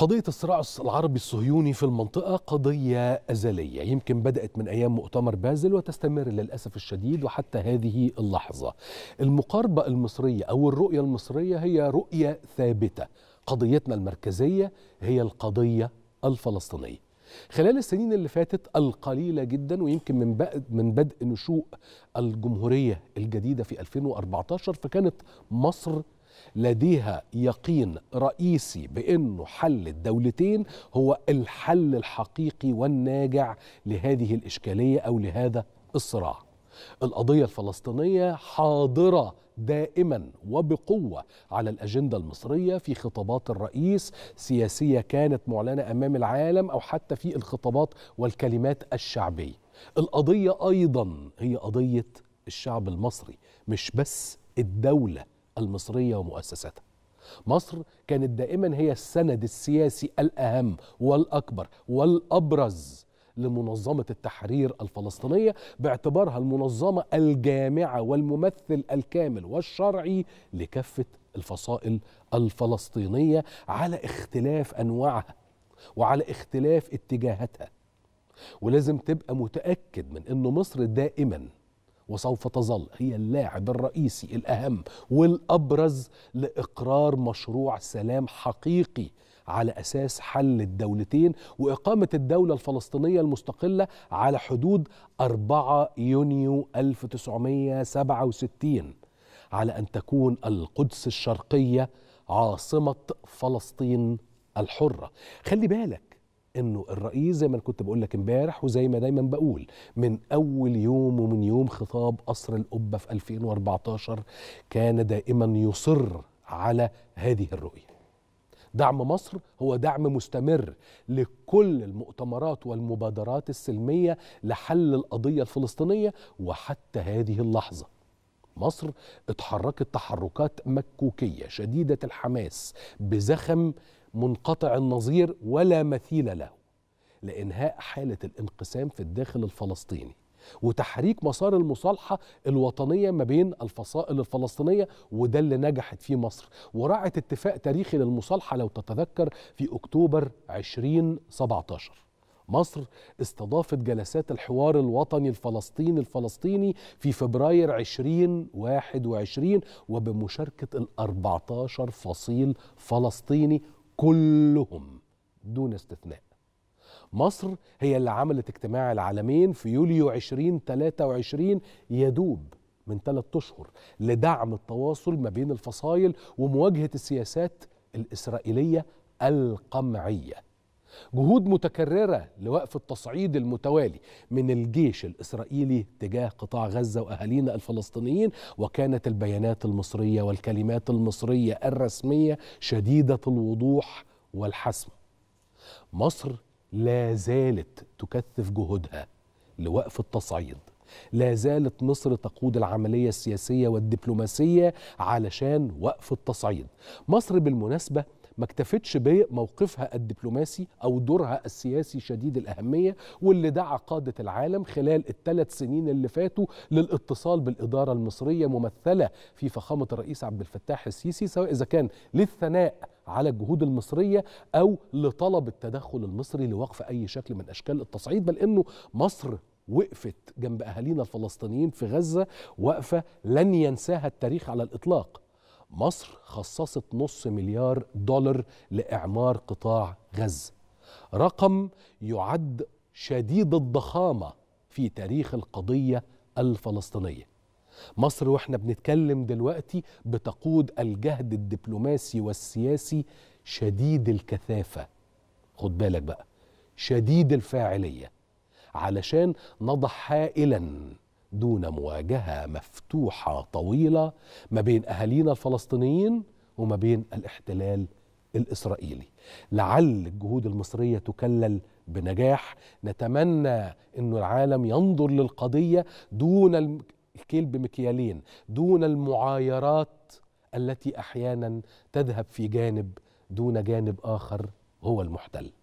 قضية الصراع العربي الصهيوني في المنطقة قضية أزلية يمكن بدأت من أيام مؤتمر بازل وتستمر للأسف الشديد وحتى هذه اللحظة المقاربة المصرية أو الرؤية المصرية هي رؤية ثابتة قضيتنا المركزية هي القضية الفلسطينية خلال السنين اللي فاتت القليلة جدا ويمكن من بعد من بدء نشوء الجمهورية الجديدة في 2014 فكانت مصر لديها يقين رئيسي بانه حل الدولتين هو الحل الحقيقي والناجع لهذه الاشكاليه او لهذا الصراع. القضيه الفلسطينيه حاضره دائما وبقوه على الاجنده المصريه في خطابات الرئيس سياسيه كانت معلنه امام العالم او حتى في الخطابات والكلمات الشعبيه. القضيه ايضا هي قضيه الشعب المصري مش بس الدوله المصرية ومؤسساتها مصر كانت دائما هي السند السياسي الأهم والأكبر والأبرز لمنظمة التحرير الفلسطينية باعتبارها المنظمة الجامعة والممثل الكامل والشرعي لكافة الفصائل الفلسطينية على اختلاف أنواعها وعلى اختلاف اتجاهاتها ولازم تبقى متأكد من أن مصر دائماً وسوف تظل هي اللاعب الرئيسي الأهم والأبرز لإقرار مشروع سلام حقيقي على أساس حل الدولتين وإقامة الدولة الفلسطينية المستقلة على حدود 4 يونيو 1967 على أن تكون القدس الشرقية عاصمة فلسطين الحرة خلي بالك انه الرئيس زي ما كنت بقول لك امبارح وزي ما دايما بقول من اول يوم ومن يوم خطاب قصر القبه في 2014 كان دائما يصر على هذه الرؤيه. دعم مصر هو دعم مستمر لكل المؤتمرات والمبادرات السلميه لحل القضيه الفلسطينيه وحتى هذه اللحظه. مصر اتحركت تحركات مكوكيه شديده الحماس بزخم منقطع النظير ولا مثيل له لإنهاء حالة الانقسام في الداخل الفلسطيني وتحريك مسار المصالحة الوطنية ما بين الفصائل الفلسطينية وده اللي نجحت فيه مصر وراعت اتفاق تاريخي للمصالحة لو تتذكر في أكتوبر 2017 مصر استضافت جلسات الحوار الوطني الفلسطيني الفلسطيني في فبراير 2021 وبمشاركة ال 14 فصيل فلسطيني كلهم دون استثناء مصر هي اللي عملت اجتماع العالمين في يوليو 2023 يدوب من ثلاثة أشهر لدعم التواصل ما بين الفصائل ومواجهة السياسات الإسرائيلية القمعية جهود متكررة لوقف التصعيد المتوالي من الجيش الإسرائيلي تجاه قطاع غزة وأهالينا الفلسطينيين وكانت البيانات المصرية والكلمات المصرية الرسمية شديدة الوضوح والحسم مصر لا زالت تكثف جهودها لوقف التصعيد لا زالت مصر تقود العملية السياسية والدبلوماسية علشان وقف التصعيد مصر بالمناسبة ما اكتفتش بموقفها الدبلوماسي أو دورها السياسي شديد الأهمية واللي دعا قادة العالم خلال الثلاث سنين اللي فاتوا للاتصال بالإدارة المصرية ممثلة في فخامة الرئيس عبد الفتاح السيسي سواء إذا كان للثناء على الجهود المصرية أو لطلب التدخل المصري لوقف أي شكل من أشكال التصعيد بل أنه مصر وقفت جنب أهالينا الفلسطينيين في غزة وقفة لن ينساها التاريخ على الإطلاق مصر خصصت نص مليار دولار لإعمار قطاع غزة رقم يعد شديد الضخامة في تاريخ القضية الفلسطينية مصر واحنا بنتكلم دلوقتي بتقود الجهد الدبلوماسي والسياسي شديد الكثافة خد بالك بقى شديد الفاعلية علشان نضع حائلا دون مواجهه مفتوحه طويله ما بين اهالينا الفلسطينيين وما بين الاحتلال الاسرائيلي. لعل الجهود المصريه تكلل بنجاح، نتمنى انه العالم ينظر للقضيه دون الكيل بمكيالين، دون المعايرات التي احيانا تذهب في جانب دون جانب اخر هو المحتل.